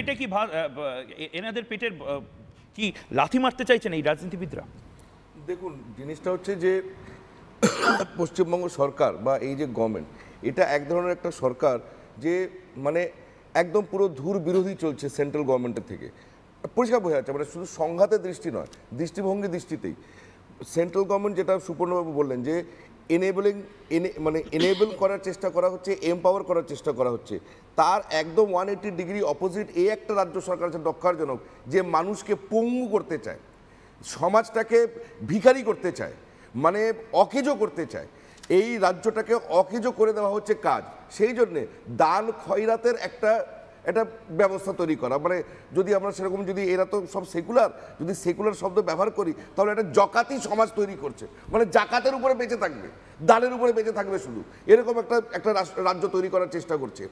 পেটে কি এনাদের পেটের কি লাথি মারতে চাইছেন এই রাজনীতিবিদরা দেখুন জিনিসটা হচ্ছে যে পশ্চিমবঙ্গ সরকার বা এই যে গভর্নমেন্ট এটা এক ধরনের একটা সরকার যে মানে একদম পুরো ধূর বিরোধী চলছে সেন্ট্রাল গভর্নমেন্টের থেকে পরিষ্কার বোঝা যাচ্ছে মানে শুধু সংঘাতের দৃষ্টি নয় দৃষ্টিভঙ্গি দৃষ্টিতেই সেন্ট্রাল গভর্নমেন্ট যেটা সুপর্ণবাবু বললেন যে এনেবলিং মানে এনেবল করার চেষ্টা করা হচ্ছে এম্পাওয়ার করার চেষ্টা করা হচ্ছে তার একদম ওয়ান এইটি ডিগ্রি অপোজিট এই একটা রাজ্য সরকার আছে দক্ষারজনক যে মানুষকে পঙ্গু করতে চায় সমাজটাকে ভিখারি করতে চায় মানে অকেজো করতে চায় এই রাজ্যটাকে অকেজো করে দেওয়া হচ্ছে কাজ সেই জন্যে দান খয়রাতের একটা একটা ব্যবস্থা তৈরি করা মানে যদি আমরা সেরকম যদি এরা তো সব সেকুলার যদি সেকুলার শব্দ ব্যবহার করি তাহলে একটা জকাতি সমাজ তৈরি করছে মানে জাকাতের উপরে বেঁচে থাকবে দালের উপরে বেঁচে থাকবে শুধু এরকম একটা একটা রাজ্য তৈরি করার চেষ্টা করছে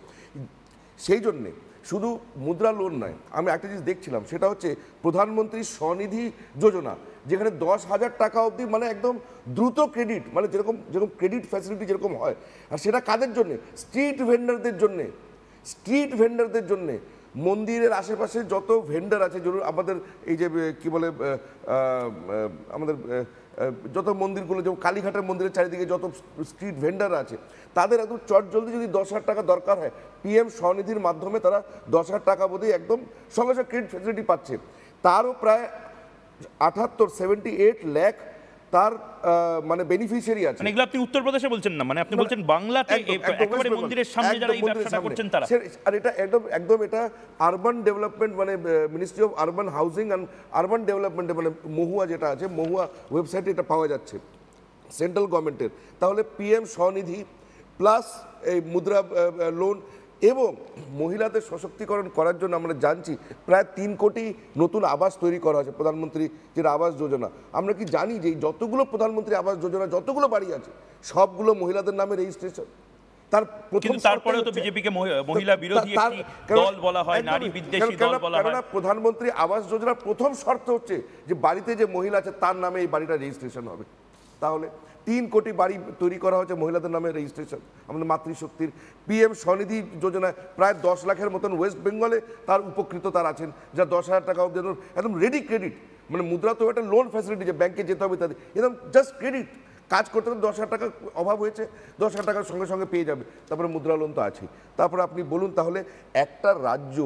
সেই জন্যে শুধু মুদ্রা লোন নয় আমি একটা জিনিস দেখছিলাম সেটা হচ্ছে প্রধানমন্ত্রী স্বনিধি যোজনা যেখানে দশ হাজার টাকা অবধি মানে একদম দ্রুত ক্রেডিট মানে যেরকম যেরকম ক্রেডিট ফ্যাসিলিটি যেরকম হয় আর সেটা কাদের জন্যে স্ট্রিট ভেন্ডারদের জন্যে স্ট্রিট ভেন্ডারদের জন্যে মন্দিরের আশেপাশে যত ভেন্ডার আছে জরুর আমাদের এই যে কি বলে আমাদের যত মন্দিরগুলো যেমন কালীঘাটের মন্দিরের চারিদিকে যত স্ট্রিট ভেন্ডার আছে তাদের একদম চট জলদি যদি দশ হাজার টাকা দরকার হয় পিএম স্বনিধির মাধ্যমে তারা দশ হাজার টাকা বোধহয় একদম সঙ্গে সঙ্গে ক্রেডিট ফেসিলিটি পাচ্ছে তারও প্রায় আঠাত্তর সেভেন্টি এইট ল্যাখ তার মানে বেনিফিশিয়ারি আছে মানে এগুলো আপনি উত্তরপ্রদেশে বলছেন না মানে আপনি বলছেন বাংলাতে একেবারে মন্দিরের সামনে যারা এই ব্যবসাটা করছেন তারা আর এটা একদম একদম এটা আরবান ডেভেলপমেন্ট মানে ministry of urban housing and urban development মানে মহুয়া যেটা আছে মহুয়া ওয়েবসাইটে এটা পাওয়া যাচ্ছে সেন্ট্রাল গভর্নমেন্টের তাহলে পিএম স্বনিধি প্লাস এই মুদ্রা লোন এবং মহিলাদের সশক্তিকরণ করার জন্য আমরা জানছি প্রায় তিন কোটি নতুন আবাস তৈরি করা হয়েছে প্রধানমন্ত্রী যে আবাস যোজনা আমরা কি জানি যে যতগুলো প্রধানমন্ত্রী আবাস যোজনা যতগুলো বাড়ি আছে সবগুলো মহিলাদের নামে রেজিস্ট্রেশন তার মহিলা হয় প্রধানমন্ত্রী আবাস যোজনার প্রথম শর্ত হচ্ছে যে বাড়িতে যে মহিলা আছে তার নামে এই বাড়িটা রেজিস্ট্রেশন হবে তাহলে তিন কোটি বাড়ি তৈরি করা হয়েছে মহিলাদের নামে রেজিস্ট্রেশন আমাদের মাতৃশক্তির পিএম স্বনিধি যোজনায় প্রায় দশ লাখের মতন ওয়েস্ট বেঙ্গলে তার উপকৃত তার আছেন যা দশ হাজার টাকা অব্দি একদম রেডি ক্রেডিট মানে মুদ্রা তো একটা লোন ফ্যাসিলিটি যে ব্যাংকে যেতে হবে তাদের এরকম জাস্ট ক্রেডিট কাজ করতে করতে দশ হাজার টাকা অভাব হয়েছে দশ হাজার টাকার সঙ্গে সঙ্গে পেয়ে যাবে তারপরে মুদ্রা লোন তো আছেই তারপরে আপনি বলুন তাহলে একটা রাজ্য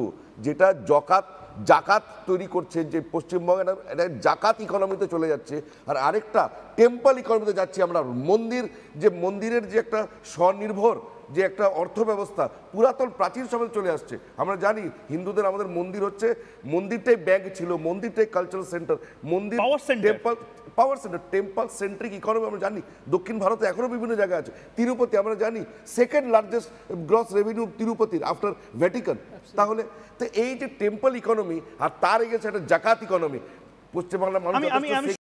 যেটা জকাত জাকাত তৈরি করছে যে পশ্চিমবঙ্গের এটা জাকাত ইকোনমিতে চলে যাচ্ছে আর আরেকটা টেম্পল ইকোনমিতে যাচ্ছি আমরা মন্দির যে মন্দিরের যে একটা স্বনির্ভর যে একটা অর্থ ব্যবস্থা পুরাতন প্রাচীন সময় চলে আসছে আমরা জানি হিন্দুদের আমাদের মন্দির হচ্ছে মন্দিরটাই ব্যাংক ছিল মন্দিরটাই কালচারাল সেন্টার মন্দির temple power centre temple centric economy আমরা জানি দক্ষিণ ভারতে এখনও বিভিন্ন জায়গায় আছে তিরুপতি আমরা জানি সেকেন্ড লার্জেস্ট গ্রস রেভিনিউ তিরুপতির আফটার ভ্যাটিকান তাহলে তো এই যে টেম্পল ইকোনমি আর তার এগেছে একটা জাকাত ইকোনমি পশ্চিমবাংলার মানুষ